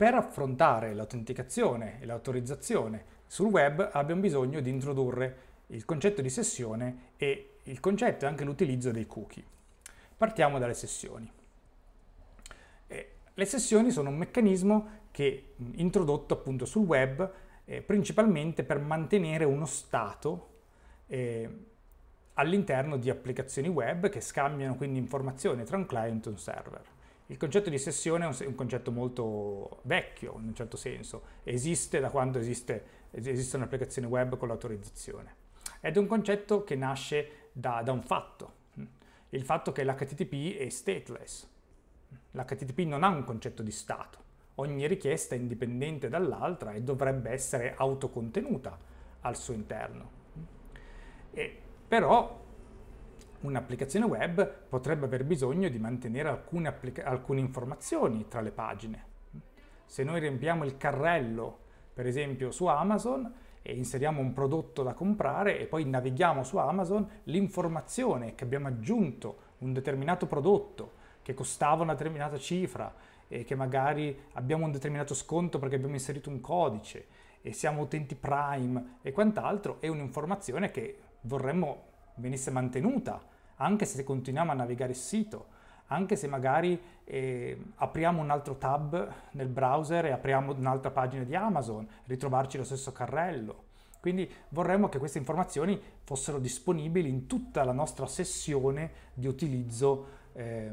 Per affrontare l'autenticazione e l'autorizzazione sul web abbiamo bisogno di introdurre il concetto di sessione e il concetto e anche l'utilizzo dei cookie. Partiamo dalle sessioni. Eh, le sessioni sono un meccanismo che introdotto appunto sul web eh, principalmente per mantenere uno stato eh, all'interno di applicazioni web che scambiano quindi informazioni tra un client e un server. Il concetto di sessione è un, concetto molto vecchio, in un certo senso, esiste da quando esiste, esiste un'applicazione web con l'autorizzazione. Ed è un concetto che nasce da, da un fatto, il fatto che l'HTTP è stateless. L'HTTP non ha un concetto di stato, ogni richiesta è indipendente dall'altra e dovrebbe essere autocontenuta al suo interno. E però un'applicazione web potrebbe aver bisogno di mantenere alcune, alcune informazioni tra le pagine. Se noi riempiamo il carrello, per esempio su Amazon, e inseriamo un prodotto da comprare e poi navighiamo su Amazon, l'informazione che abbiamo aggiunto un determinato prodotto che costava una determinata cifra e che magari abbiamo un determinato sconto perché abbiamo inserito un codice e siamo utenti Prime e quant'altro, è un'informazione che vorremmo venisse mantenuta anche se continuiamo a navigare il sito, anche se magari eh, apriamo un altro tab nel browser e apriamo un'altra pagina di Amazon, ritrovarci lo stesso carrello. Quindi vorremmo che queste informazioni fossero disponibili in tutta la nostra sessione di utilizzo eh,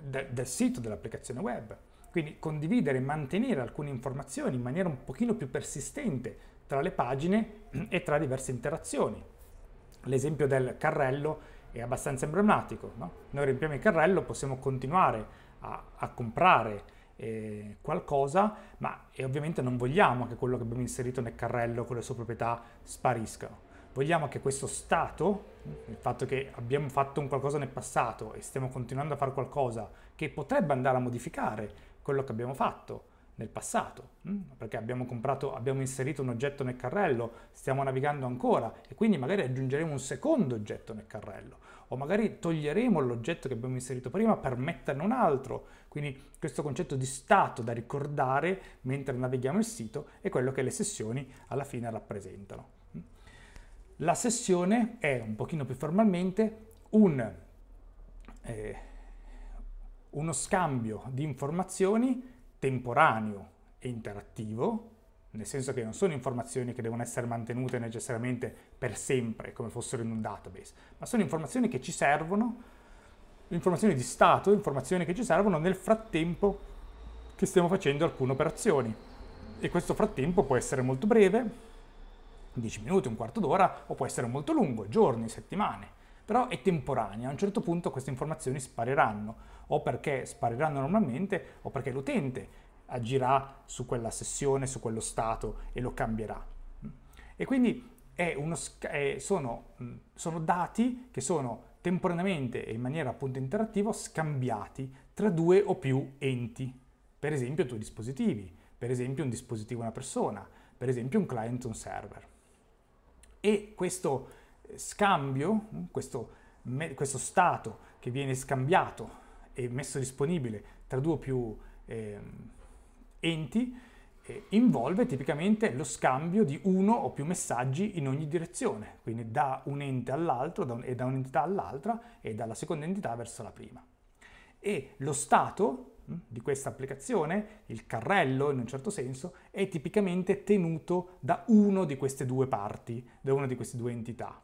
de del sito, dell'applicazione web. Quindi condividere e mantenere alcune informazioni in maniera un pochino più persistente tra le pagine e tra diverse interazioni. L'esempio del carrello è abbastanza emblematico. No? Noi riempiamo il carrello, possiamo continuare a, a comprare eh, qualcosa, ma ovviamente non vogliamo che quello che abbiamo inserito nel carrello con le sue proprietà spariscano. Vogliamo che questo stato, il fatto che abbiamo fatto un qualcosa nel passato e stiamo continuando a fare qualcosa che potrebbe andare a modificare quello che abbiamo fatto, nel passato, mm? perché abbiamo comprato, abbiamo inserito un oggetto nel carrello, stiamo navigando ancora e quindi magari aggiungeremo un secondo oggetto nel carrello o magari toglieremo l'oggetto che abbiamo inserito prima per metterne un altro. Quindi questo concetto di stato da ricordare mentre navighiamo il sito è quello che le sessioni alla fine rappresentano. La sessione è un pochino più formalmente un, eh, uno scambio di informazioni temporaneo e interattivo nel senso che non sono informazioni che devono essere mantenute necessariamente per sempre come fossero in un database, ma sono informazioni che ci servono, informazioni di stato, informazioni che ci servono nel frattempo che stiamo facendo alcune operazioni. E questo frattempo può essere molto breve, 10 minuti, un quarto d'ora, o può essere molto lungo, giorni, settimane però è temporanea. A un certo punto queste informazioni spariranno, o perché spariranno normalmente, o perché l'utente agirà su quella sessione, su quello stato e lo cambierà. E quindi uno, è, sono, sono dati che sono temporaneamente e in maniera appunto interattiva scambiati tra due o più enti, per esempio tuoi dispositivi, per esempio un dispositivo una persona, per esempio un client un server. E questo eh, scambio, questo, questo stato che viene scambiato e messo disponibile tra due o più eh, enti eh, involve tipicamente lo scambio di uno o più messaggi in ogni direzione, quindi da un ente all'altro da un, e da un'entità all'altra e dalla seconda entità verso la prima. E lo stato hm, di questa applicazione, il carrello in un certo senso, è tipicamente tenuto da uno di queste due parti, da una di queste due entità.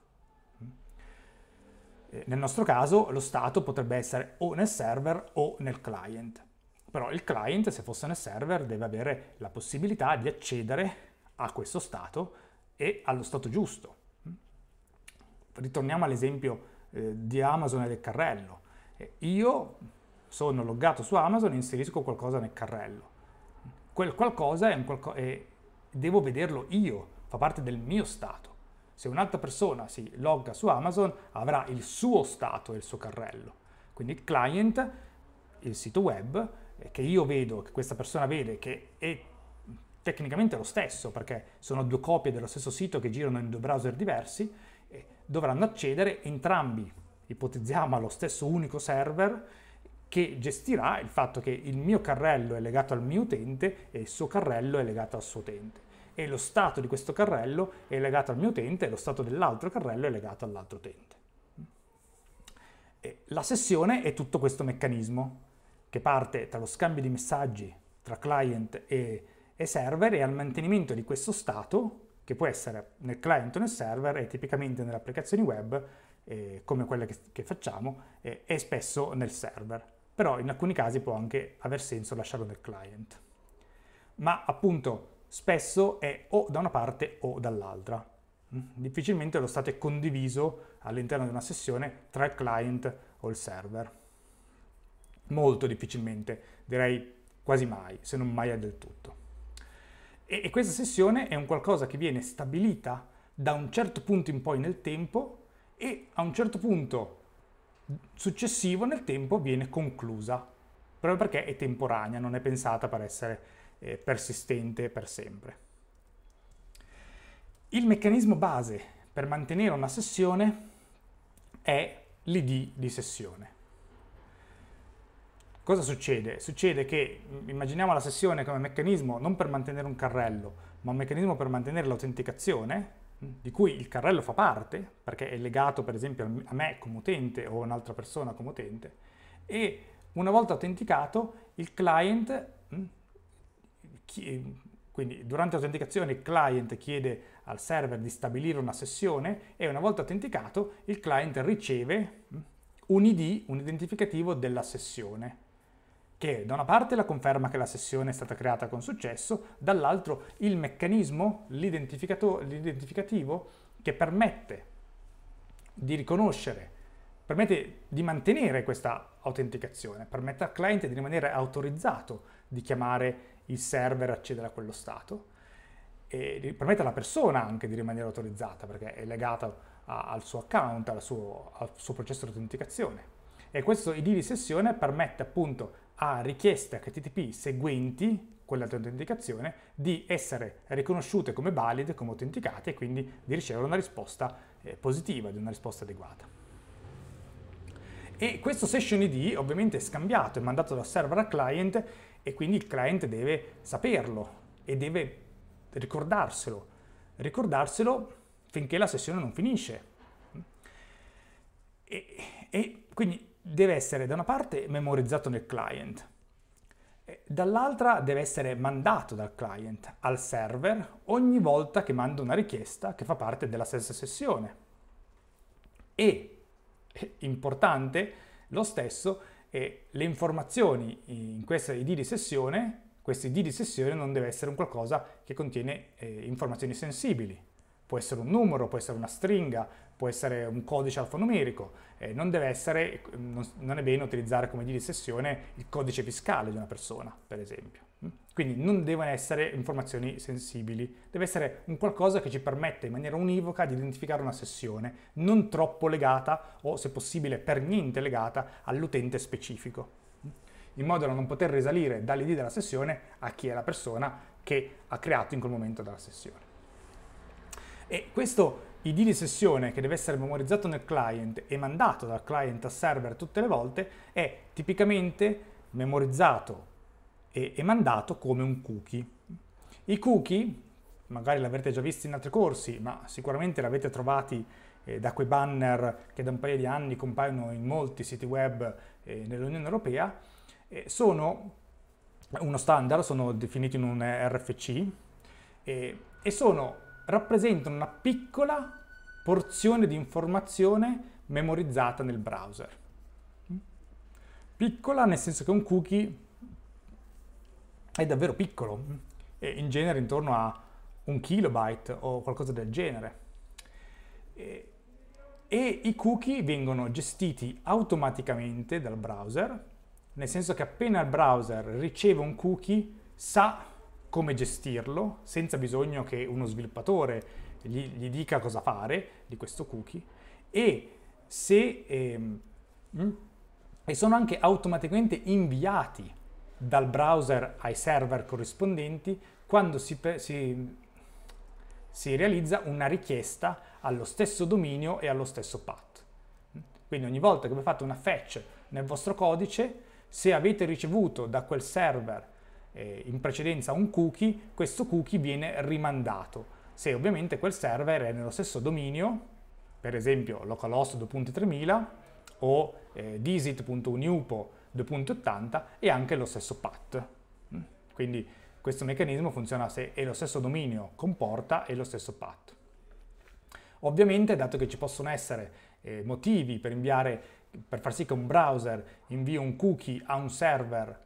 Hm. Nel nostro caso lo stato potrebbe essere o nel server o nel client. Però il client, se fosse nel server, deve avere la possibilità di accedere a questo stato e allo stato giusto. Ritorniamo all'esempio eh, di Amazon e del carrello. Eh, io sono loggato su Amazon e inserisco qualcosa nel carrello. Quel qualcosa è, un qualcosa è devo vederlo io, fa parte del mio stato. Se un'altra persona si logga su Amazon avrà il suo stato e il suo carrello. Quindi il client, il sito web, che io vedo, che questa persona vede, che è tecnicamente lo stesso, perché sono due copie dello stesso sito che girano in due browser diversi, dovranno accedere entrambi, ipotizziamo, allo stesso unico server che gestirà il fatto che il mio carrello è legato al mio utente e il suo carrello è legato al suo utente. E lo stato di questo carrello è legato al mio utente e lo stato dell'altro carrello è legato all'altro utente. la sessione è tutto questo meccanismo che parte dallo scambio di messaggi tra client e, e server e al mantenimento di questo stato che può essere nel client o nel server e tipicamente nelle applicazioni web eh, come quelle che, che facciamo eh, spesso nel server però in alcuni casi può anche aver senso lasciarlo nel client ma appunto spesso è o da una parte o dall'altra mm? difficilmente lo stato è condiviso all'interno di una sessione tra il client o il server molto difficilmente, direi quasi mai, se non mai del tutto. E, e questa sessione è un qualcosa che viene stabilita da un certo punto in poi nel tempo e a un certo punto successivo nel tempo viene conclusa, proprio perché è temporanea, non è pensata per essere eh, persistente per sempre. Il meccanismo base per mantenere una sessione è l'id di sessione. Cosa succede? Succede che mm, immaginiamo la sessione come meccanismo non per mantenere un carrello, ma un meccanismo per mantenere l'autenticazione, mm, di cui il carrello fa parte, perché è legato per esempio a me come utente o a un'altra persona come utente, e una volta autenticato il client, mm, quindi durante l'autenticazione il client chiede al server di stabilire una sessione e una volta autenticato il client riceve un ID, un identificativo della sessione che da una parte la conferma che la sessione è stata creata con successo, dall'altro il meccanismo, l'identificativo che permette di riconoscere, permette di mantenere questa autenticazione, permette al cliente di rimanere autorizzato di chiamare il server, e accedere a quello stato e permette alla persona anche di rimanere autorizzata perché è legata a, al suo account, al suo, al suo processo di autenticazione. E questo ID di sessione permette appunto a richieste HTTP seguenti, quella di autenticazione, di essere riconosciute come valide, come autenticate e quindi di ricevere una risposta eh, positiva, di una risposta adeguata. E questo session ID ovviamente è scambiato, è mandato dal server al client e quindi il client deve saperlo e deve ricordarselo, ricordarselo finché la sessione non finisce. E, e quindi deve essere da una parte memorizzato nel client, dall'altra deve essere mandato dal client al server ogni volta che manda una richiesta che fa parte della stessa sessione. E, eh, importante, lo stesso, eh, le informazioni in questa ID di sessione, questa ID di sessione non deve essere un qualcosa che contiene eh, informazioni sensibili. Può essere un numero, può essere una stringa, può essere un codice alfanumerico, eh, non, essere, non, non, è bene utilizzare come di sessione il codice fiscale di una persona, per esempio. Mm? Quindi non devono essere informazioni sensibili, deve essere un qualcosa che ci permette in maniera univoca di identificare una sessione, non troppo legata o se possibile per niente legata all'utente specifico, mm? in modo da non poter risalire dall'ID della sessione a chi è la persona che ha creato in quel momento della sessione. E questo ID di sessione che deve essere memorizzato nel client e mandato dal client a server tutte le volte è tipicamente memorizzato e, mandato come un cookie. I cookie, magari l'avete già visti in altri corsi, ma sicuramente l'avete trovati eh, da quei banner che da un paio di anni compaiono in molti siti web eh, nell'Unione Europea, eh, sono uno standard, sono definiti in un RFC eh, e sono rappresentano una piccola porzione di informazione memorizzata nel browser. Mm? Piccola nel senso che un cookie è davvero piccolo, è mm? in genere intorno a un kilobyte o qualcosa del genere. E, e i cookie vengono gestiti automaticamente dal browser, nel senso che appena il browser riceve un cookie sa come gestirlo senza bisogno che uno sviluppatore gli, gli dica cosa fare di questo cookie e se... Ehm, mh, mm, e sono anche automaticamente inviati dal browser ai server corrispondenti quando si, si, si, realizza una richiesta allo stesso dominio e allo stesso path. Quindi ogni volta che voi fate una fetch nel vostro codice, se avete ricevuto da quel server eh, in precedenza un cookie, questo cookie viene rimandato. Se ovviamente quel server è nello stesso dominio, per esempio localhost 2.3000 o eh, disit.uniupo 2.80 e anche lo stesso path. Mm. Quindi questo meccanismo funziona se è lo stesso dominio comporta e lo stesso path. Ovviamente, dato che ci possono essere eh, motivi per inviare per far sì che un browser invii un cookie a un server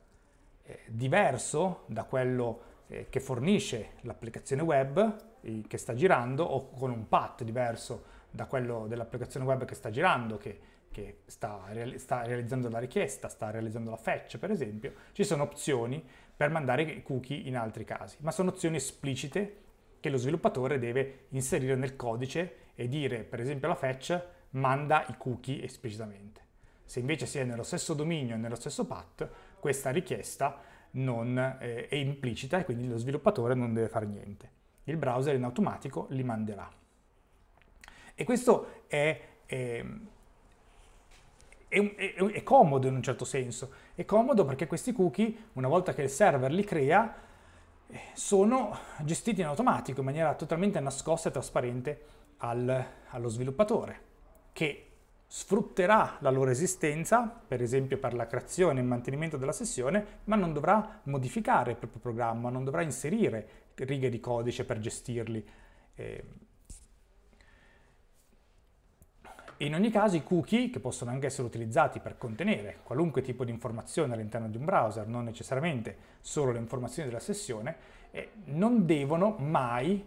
eh, diverso da quello eh, che fornisce l'applicazione web eh, che sta girando o con un path diverso da quello dell'applicazione web che sta girando, che, che sta, reali sta, realizzando la richiesta, sta realizzando la fetch per esempio, ci sono opzioni per mandare i cookie in altri casi, ma sono opzioni esplicite che lo sviluppatore deve inserire nel codice e dire per esempio la fetch manda i cookie esplicitamente. Se invece si è nello stesso dominio e nello stesso path, questa richiesta non, eh, è implicita e quindi lo sviluppatore non deve fare niente. Il browser in automatico li manderà. E questo è, ehm, è, è, è comodo in un certo senso, è comodo perché questi cookie, una volta che il server li crea, sono gestiti in automatico, in maniera totalmente nascosta e trasparente al, allo sviluppatore, che sfrutterà la loro esistenza, per esempio per la creazione e il mantenimento della sessione, ma non dovrà modificare il proprio programma, non dovrà inserire righe di codice per gestirli. Ehm, in ogni caso i cookie, che possono anche essere utilizzati per contenere qualunque tipo di informazione all'interno di un browser, non necessariamente solo le informazioni della sessione, eh, non devono mai,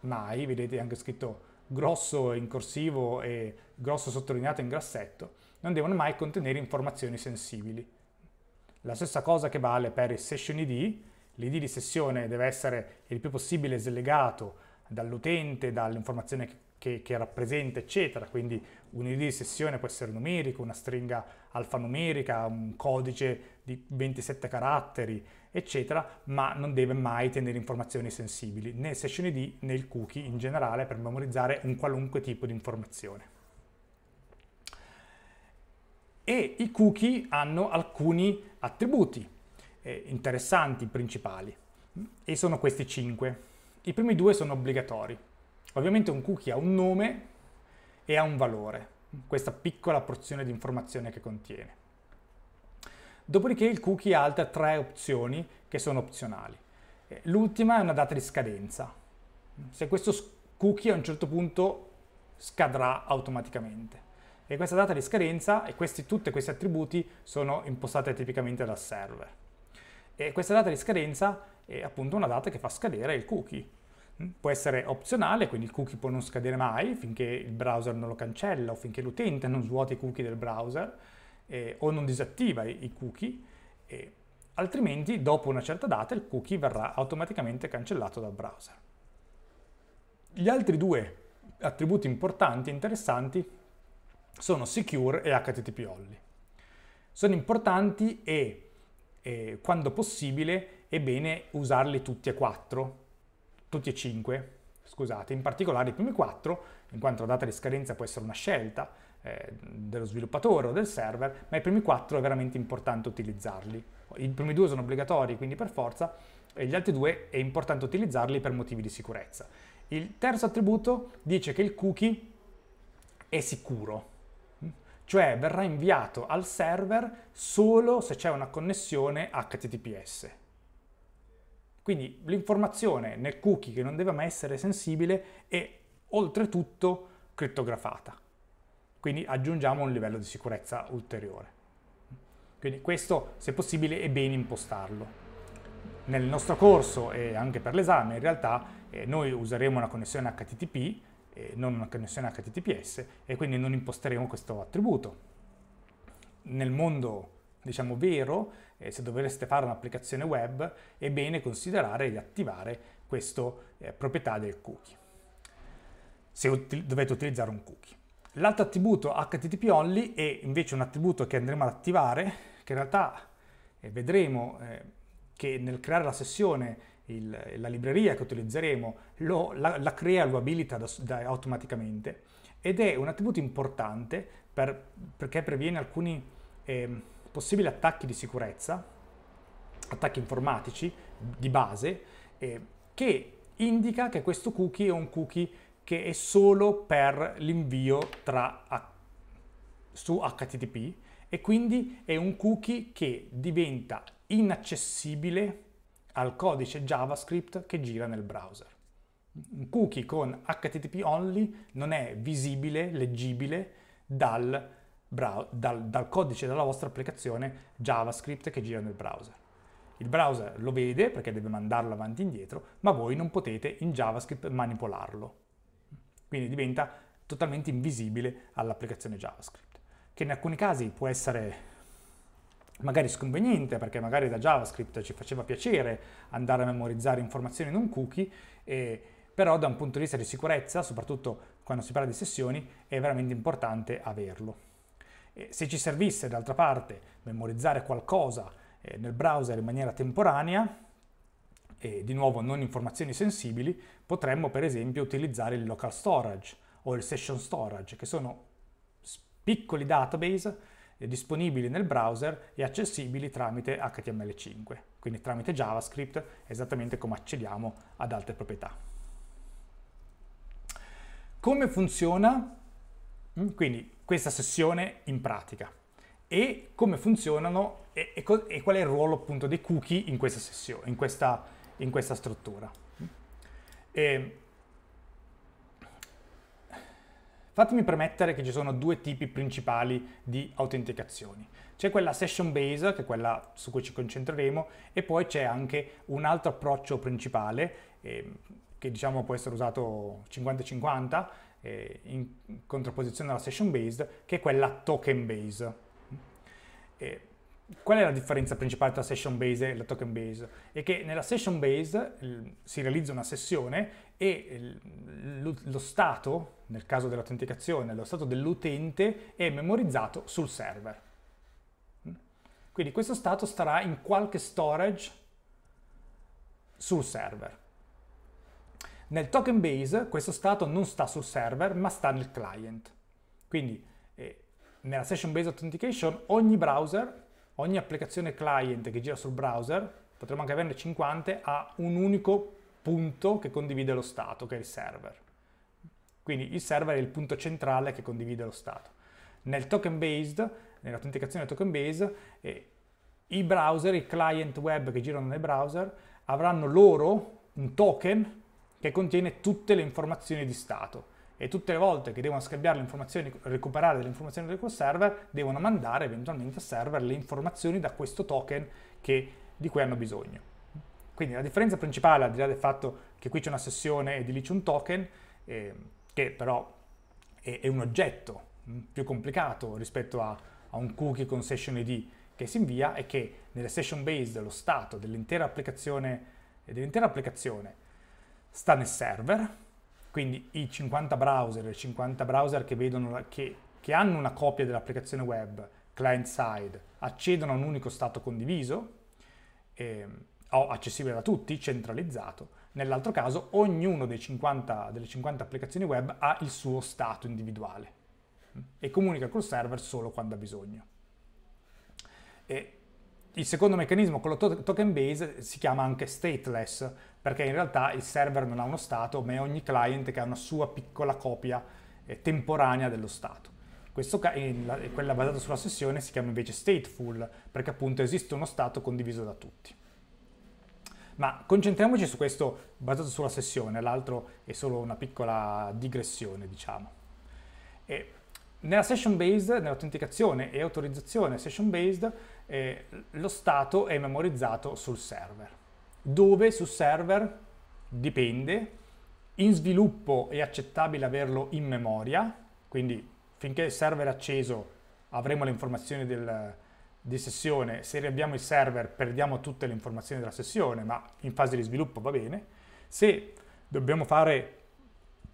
mai, vedete anche scritto grosso in corsivo e grosso sottolineato in grassetto non devono mai contenere informazioni sensibili. La stessa cosa che vale per il session ID, l'ID di sessione deve essere il più possibile slegato dall'utente, dall'informazione che, che, rappresenta, eccetera. Quindi un ID di sessione può essere numerico, una stringa alfanumerica, un codice di 27 caratteri, eccetera, ma non deve mai tenere informazioni sensibili, né il session ID né il cookie in generale per memorizzare un qualunque tipo di informazione. E i cookie hanno alcuni attributi eh, interessanti, principali, e sono questi cinque. I primi due sono obbligatori. Ovviamente un cookie ha un nome e ha un valore, questa piccola porzione di informazione che contiene. Dopodiché il cookie ha altre tre opzioni che sono opzionali. Eh, l'ultima è una data di scadenza. Se questo cookie a un certo punto scadrà automaticamente. E questa data di scadenza e questi, tutti questi attributi sono impostati tipicamente dal server. E questa data di scadenza è appunto una data che fa scadere il cookie. Mm, può essere opzionale, quindi il cookie può non scadere mai finché il browser non lo cancella o finché l'utente non svuota i cookie del browser, eh, o non disattiva i, i cookie, eh, altrimenti dopo una certa data il cookie verrà automaticamente cancellato dal browser. Gli altri due attributi importanti e interessanti sono Secure e HTTP Only. Sono importanti e, e quando possibile è bene usarli tutti e quattro, tutti e cinque, scusate, in particolare i primi quattro, in quanto la data di scadenza può essere una scelta, eh, dello sviluppatore o del server, ma i primi quattro è veramente importante utilizzarli. I primi due sono obbligatori, quindi per forza, e gli altri due è importante utilizzarli per motivi di sicurezza. Il terzo attributo dice che il cookie è sicuro, mm? cioè verrà inviato al server solo se c'è una connessione HTTPS. Quindi l'informazione nel cookie che non deve mai essere sensibile è oltretutto crittografata quindi aggiungiamo un livello di sicurezza ulteriore. Quindi questo, se possibile, è bene impostarlo. Nel nostro corso e anche per l'esame, in realtà, eh, noi useremo una connessione HTTP, eh, non una connessione HTTPS, e quindi non imposteremo questo attributo. Nel mondo, diciamo, vero, eh, se dovreste fare un'applicazione web, è bene considerare di attivare questa eh, proprietà del cookie, se uti dovete utilizzare un cookie. L'altro attributo HTTP only è invece un attributo che andremo ad attivare, che in realtà eh, vedremo eh, che nel creare la sessione il, la libreria che utilizzeremo lo, la, la, crea, lo abilita da, da, automaticamente ed è un attributo importante per, perché previene alcuni eh, possibili attacchi di sicurezza, attacchi informatici di base, eh, che indica che questo cookie è un cookie che è solo per l'invio su HTTP e quindi è un cookie che diventa inaccessibile al codice JavaScript che gira nel browser. Un cookie con HTTP only non è visibile, leggibile dal, dal, dal codice della vostra applicazione JavaScript che gira nel browser. Il browser lo vede perché deve mandarlo avanti e indietro, ma voi non potete in JavaScript manipolarlo quindi diventa totalmente invisibile all'applicazione JavaScript, che in alcuni casi può essere magari sconveniente perché magari da JavaScript ci faceva piacere andare a memorizzare informazioni in un cookie, e, però da un punto di vista di sicurezza, soprattutto quando si parla di sessioni, è veramente importante averlo. E se ci servisse d'altra parte memorizzare qualcosa eh, nel browser in maniera temporanea, e di nuovo non informazioni sensibili, potremmo per esempio utilizzare il local storage o il session storage, che sono piccoli database eh, disponibili nel browser e accessibili tramite HTML5, quindi tramite JavaScript, esattamente come accediamo ad altre proprietà. Come funziona mm, quindi questa sessione in pratica e come funzionano e, e, e qual è il ruolo appunto dei cookie in questa sessione, in questa in questa struttura. Mm. E fatemi premettere che ci sono due tipi principali di autenticazioni. C'è quella session base, che è quella su cui ci concentreremo, e poi c'è anche un altro approccio principale, eh, che diciamo può essere usato 50-50, eh, in contrapposizione alla session based, che è quella token based. Mm. Eh, Qual è la differenza principale tra session base e la token base? È che nella session base si realizza una sessione e lo stato, nel caso dell'autenticazione, lo stato dell'utente è memorizzato sul server. Quindi questo stato starà in qualche storage sul server. Nel token base questo stato non sta sul server ma sta nel client. Quindi eh, nella session based authentication ogni browser ogni applicazione client che gira sul browser, potremmo anche averne 50, ha un unico punto che condivide lo stato, che è il server. Quindi il server è il punto centrale che condivide lo stato. Nel token based, nell'autenticazione token based, eh, i browser, i client web che girano nel browser, avranno loro un token che contiene tutte le informazioni di stato e tutte le volte che devono scambiare le informazioni, recuperare delle informazioni da quel server, devono mandare eventualmente al server le informazioni da questo token che, di cui hanno bisogno. Quindi la differenza principale, al di là del fatto che qui c'è una sessione e di lì c'è un token, eh, che però è, è, un oggetto mm, più complicato rispetto a, a un cookie con session ID che si invia, è che nelle session based lo stato dell'intera applicazione, dell'intera applicazione sta nel server, quindi i 50 browser, i 50 browser che, vedono, che, che hanno una copia dell'applicazione web client side accedono a un unico stato condiviso, eh, accessibile da tutti, centralizzato. Nell'altro caso ognuno 50, delle 50 applicazioni web ha il suo stato individuale mm, e comunica col server solo quando ha bisogno. E il secondo meccanismo, quello token based, si chiama anche stateless, perché in realtà il server non ha uno stato, ma è ogni client che ha una sua piccola copia eh, temporanea dello stato. Questo, quella basata sulla sessione si chiama invece stateful, perché appunto esiste uno stato condiviso da tutti. Ma concentriamoci su questo basato sulla sessione, l'altro è solo una piccola digressione, diciamo. E nella session based, nell'autenticazione e autorizzazione session based, eh, lo stato è memorizzato sul server. Dove su server? Dipende. In sviluppo è accettabile averlo in memoria, quindi finché il server è acceso avremo le informazioni del, di sessione, se riavviamo il server perdiamo tutte le informazioni della sessione, ma in fase di sviluppo va bene. Se dobbiamo fare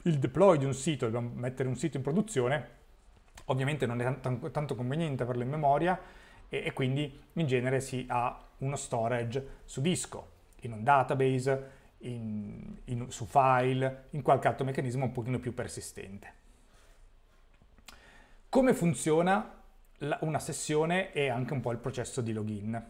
il deploy di un sito, dobbiamo mettere un sito in produzione, ovviamente non è tanto, tanto conveniente averlo in memoria e, e quindi in genere si ha uno storage su disco in un database, in, in, su file, in qualche altro meccanismo un pochino più persistente. Come funziona la, una sessione e anche un po' il processo di login?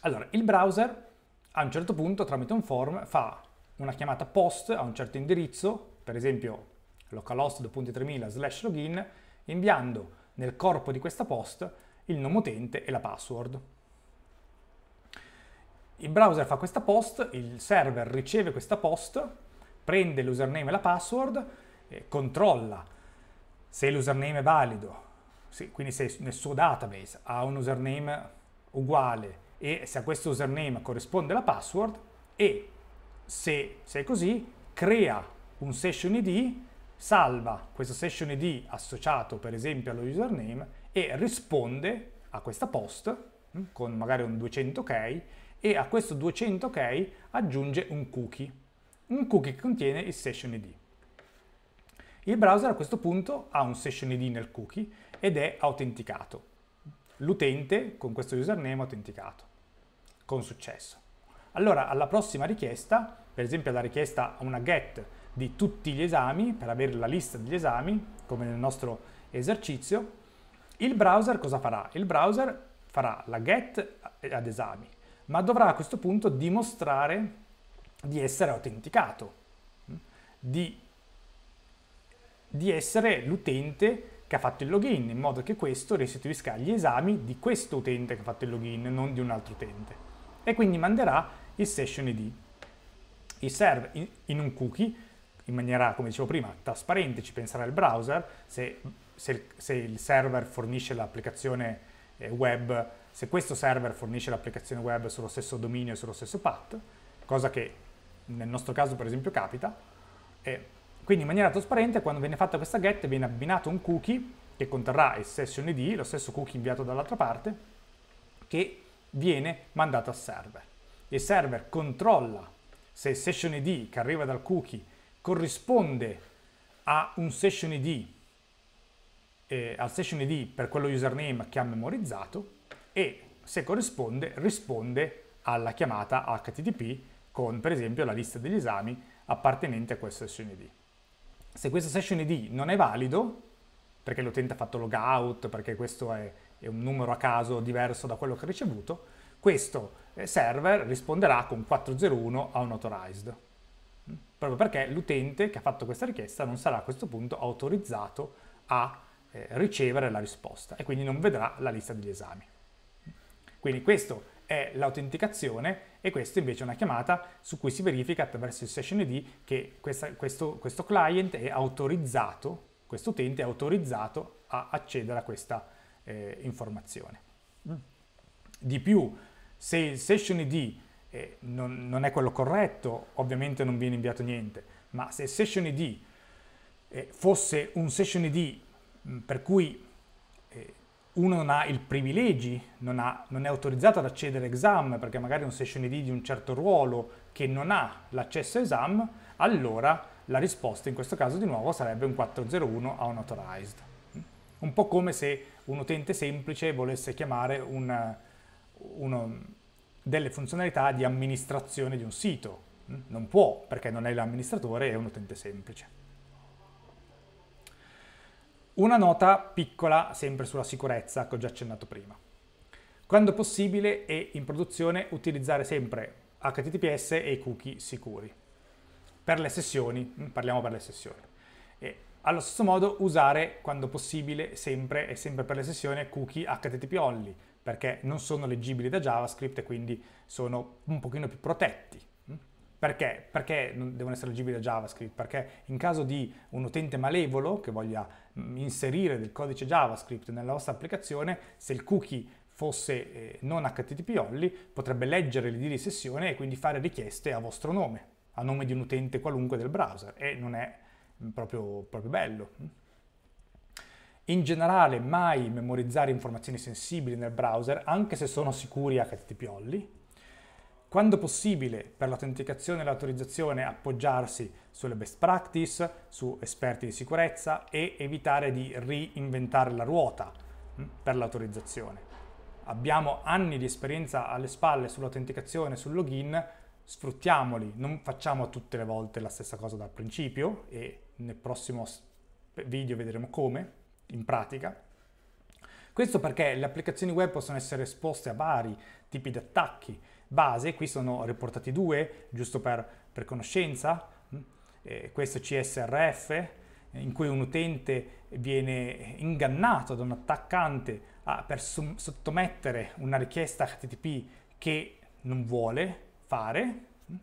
Allora, il browser a un certo punto tramite un form fa una chiamata post a un certo indirizzo, per esempio localhost 2.3000 slash login, inviando nel corpo di questa post il nome utente e la password. Il browser fa questa post, il server riceve questa post, prende l'username e la password, eh, controlla se l'username è valido, sì, quindi se nel suo database ha un username uguale e se a questo username corrisponde la password e se, se è così crea un session ID, salva questo session ID associato per esempio allo username e risponde a questa post hm, con magari un 200 ok e a questo 200K aggiunge un cookie, un cookie che contiene il session ID. Il browser a questo punto ha un session ID nel cookie ed è autenticato. L'utente con questo username è autenticato, con successo. Allora, alla prossima richiesta, per esempio alla richiesta a una get di tutti gli esami, per avere la lista degli esami, come nel nostro esercizio, il browser cosa farà? Il browser farà la get ad esami, ma dovrà a questo punto dimostrare di essere autenticato, mm, di, di essere l'utente che ha fatto il login, in modo che questo restituisca gli esami di questo utente che ha fatto il login, non di un altro utente. E quindi manderà il session ID. Il serve in, in un cookie, in maniera, come dicevo prima, trasparente, ci penserà il browser, se, se, se il server fornisce l'applicazione eh, web se questo server fornisce l'applicazione web sullo stesso dominio e sullo stesso path, cosa che nel nostro caso per esempio capita, E quindi in maniera trasparente quando viene fatta questa get viene abbinato un cookie che conterrà il session id, lo stesso cookie inviato dall'altra parte, che viene mandato al server. Il server controlla se il session id che arriva dal cookie corrisponde a un session id, eh, al session id per quello username che ha memorizzato e se corrisponde risponde alla chiamata HTTP con per esempio la lista degli esami appartenente a questa session ID. Se questo session ID non è valido, perché l'utente ha fatto logout, perché questo è, è, un numero a caso diverso da quello che ha ricevuto, questo eh, server risponderà con 401 a un authorized, mm? proprio perché l'utente che ha fatto questa richiesta non sarà a questo punto autorizzato a eh, ricevere la risposta e quindi non vedrà la lista degli esami. Quindi questo è l'autenticazione e questa invece è una chiamata su cui si verifica attraverso il session ID che questa, questo, questo, client è autorizzato, questo utente è autorizzato a accedere a questa eh, informazione. Mm. Di più, se il session ID eh, non, non, è quello corretto, ovviamente non viene inviato niente, ma se il session ID eh, fosse un session ID mh, mm, per cui uno non ha il privilegio, non, ha, non è autorizzato ad accedere a esam perché magari è un session ID di un certo ruolo che non ha l'accesso a esam, allora la risposta in questo caso di nuovo sarebbe un 401 a un authorized. Un po' come se un utente semplice volesse chiamare un, uno, delle funzionalità di amministrazione di un sito. Non può perché non è l'amministratore, è un utente semplice. Una nota piccola sempre sulla sicurezza che ho già accennato prima. Quando possibile e in produzione utilizzare sempre HTTPS e i cookie sicuri. Per le sessioni, mm, parliamo per le sessioni. E allo stesso modo usare quando possibile sempre e sempre per le sessioni cookie HTTP only perché non sono leggibili da JavaScript e quindi sono un pochino più protetti. Perché? Perché devono essere leggibili da JavaScript? Perché in caso di un utente malevolo che voglia mm, inserire del codice JavaScript nella vostra applicazione, se il cookie fosse eh, non HTTP only, potrebbe leggere l'ID di sessione e quindi fare richieste a vostro nome, a nome di un utente qualunque del browser e non è mm, proprio, proprio bello. In generale mai memorizzare informazioni sensibili nel browser, anche se sono sicuri HTTP only, quando possibile per l'autenticazione e l'autorizzazione appoggiarsi sulle best practice, su esperti di sicurezza e evitare di reinventare la ruota mm, per l'autorizzazione. Abbiamo anni di esperienza alle spalle sull'autenticazione, e sul login, sfruttiamoli, non facciamo tutte le volte la stessa cosa dal principio e nel prossimo video vedremo come in pratica. Questo perché le applicazioni web possono essere esposte a vari tipi di attacchi, base, qui sono riportati due, giusto per, per conoscenza, mm, eh, questo CSRF, eh, in cui un utente viene ingannato da un attaccante a, per sottomettere una richiesta HTTP che non vuole fare, mm,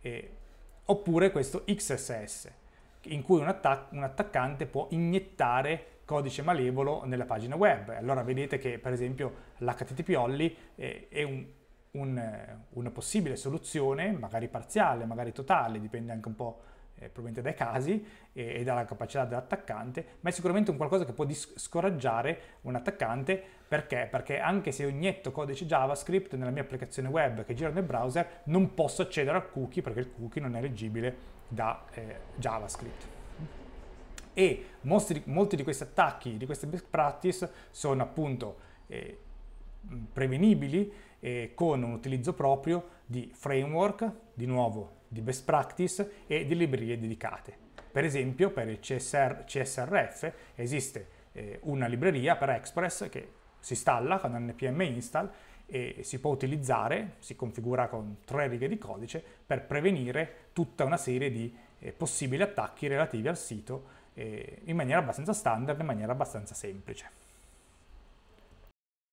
eh, oppure questo XSS, in cui un, attac un, attaccante può iniettare codice malevolo nella pagina web. Allora vedete che per esempio l'HTTP Olli eh, è un un, eh, una possibile soluzione, magari parziale, magari totale, dipende anche un po' eh, probabilmente dai casi e, e, dalla capacità dell'attaccante, ma è sicuramente un qualcosa che può dis- scoraggiare un attaccante perché? Perché anche se inietto codice JavaScript nella mia applicazione web che gira nel browser, non posso accedere al cookie perché il cookie non è leggibile da eh, JavaScript e molti, molti, di questi attacchi, di queste best practice sono appunto eh, prevenibili eh, con un utilizzo proprio di framework, di nuovo di best practice e di librerie dedicate. Per esempio per il CSR, CSRF esiste eh, una libreria per Express che si installa con npm install e si può utilizzare, si configura con tre righe di codice per prevenire tutta una serie di eh, possibili attacchi relativi al sito eh, in maniera abbastanza standard, in maniera abbastanza semplice.